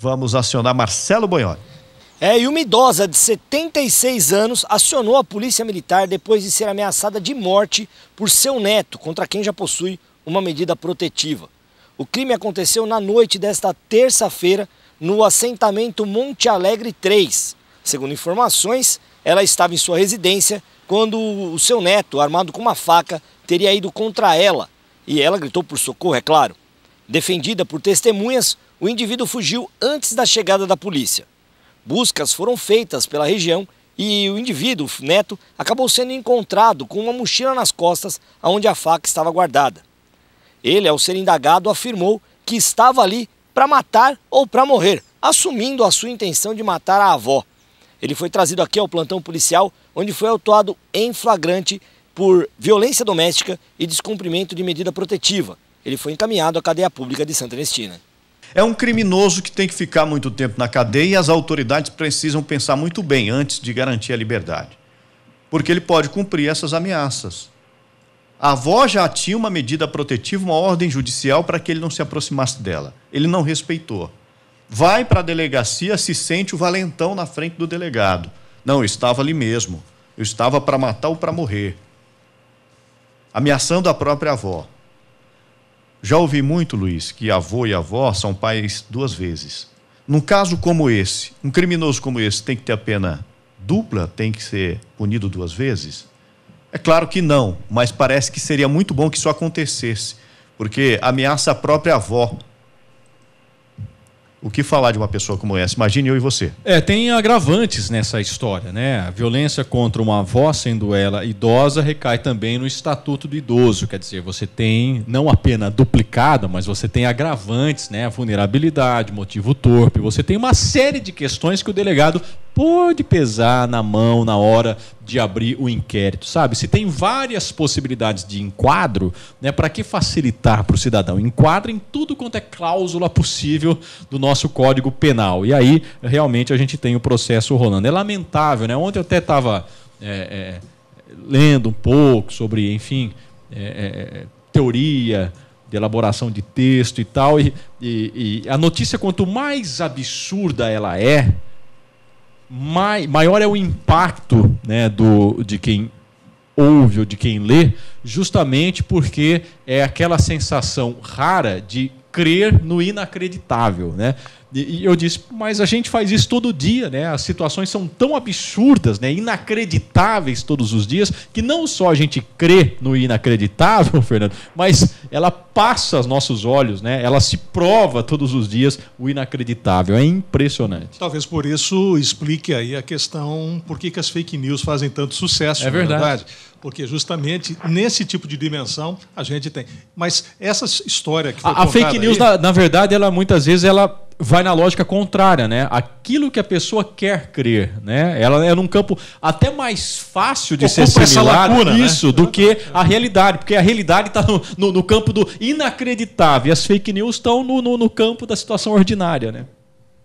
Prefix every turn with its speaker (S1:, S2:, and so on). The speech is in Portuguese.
S1: Vamos acionar Marcelo Bonhori. É, e uma idosa de 76 anos acionou a polícia militar depois de ser ameaçada de morte por seu neto, contra quem já possui uma medida protetiva. O crime aconteceu na noite desta terça-feira no assentamento Monte Alegre 3. Segundo informações, ela estava em sua residência quando o seu neto, armado com uma faca, teria ido contra ela. E ela gritou por socorro, é claro. Defendida por testemunhas, o indivíduo fugiu antes da chegada da polícia. Buscas foram feitas pela região e o indivíduo, o neto, acabou sendo encontrado com uma mochila nas costas onde a faca estava guardada. Ele, ao ser indagado, afirmou que estava ali para matar ou para morrer, assumindo a sua intenção de matar a avó. Ele foi trazido aqui ao plantão policial, onde foi autuado em flagrante por violência doméstica e descumprimento de medida protetiva ele foi encaminhado à cadeia pública de Santa Ernestina. É um criminoso que tem
S2: que ficar muito tempo na cadeia e as autoridades precisam pensar muito bem antes de garantir a liberdade. Porque ele pode cumprir essas ameaças. A avó já tinha uma medida protetiva, uma ordem judicial para que ele não se aproximasse dela. Ele não respeitou. Vai para a delegacia, se sente o valentão na frente do delegado. Não, eu estava ali mesmo. Eu estava para matar ou para morrer. Ameaçando a própria avó. Já ouvi muito, Luiz, que avô e avó são pais duas vezes. Num caso como esse, um criminoso como esse tem que ter a pena dupla, tem que ser punido duas vezes? É claro que não, mas parece que seria muito bom que isso acontecesse, porque ameaça a própria avó o que falar de uma pessoa como essa? Imagine eu e você.
S3: É, tem agravantes nessa história, né? A violência contra uma avó, sendo ela idosa, recai também no estatuto do idoso. Quer dizer, você tem não a pena duplicada, mas você tem agravantes, né? A vulnerabilidade, motivo torpe. Você tem uma série de questões que o delegado pode pesar na mão na hora de abrir o inquérito, sabe? Se tem várias possibilidades de enquadro, né, para que facilitar para o cidadão? Enquadrem tudo quanto é cláusula possível do nosso Código Penal. E aí, realmente, a gente tem o processo rolando. É lamentável, né? Ontem eu até estava é, é, lendo um pouco sobre, enfim, é, é, teoria de elaboração de texto e tal, e, e, e a notícia, quanto mais absurda ela é, mai, maior é o impacto né, do, de quem ouve ou de quem lê, justamente porque é aquela sensação rara de crer no inacreditável, né? E eu disse, mas a gente faz isso todo dia, né? As situações são tão absurdas, né? inacreditáveis todos os dias, que não só a gente crê no inacreditável, Fernando, mas ela passa aos nossos olhos, né? Ela se prova todos os dias o inacreditável. É impressionante. Talvez por isso explique aí a questão por que, que as fake news fazem tanto sucesso. É, é verdade. verdade. Porque justamente nesse tipo de dimensão a gente tem. Mas essa história que foi A, a fake news, aí... na, na verdade, ela muitas vezes ela vai na lógica contrária, né? Aquilo que a pessoa quer crer, né? Ela é num campo até mais fácil de Ocupa ser assimilado né? isso né? do que a realidade, porque a realidade está no, no,
S2: no, campo do inacreditável e as fake news estão no, no, no campo da situação ordinária, né?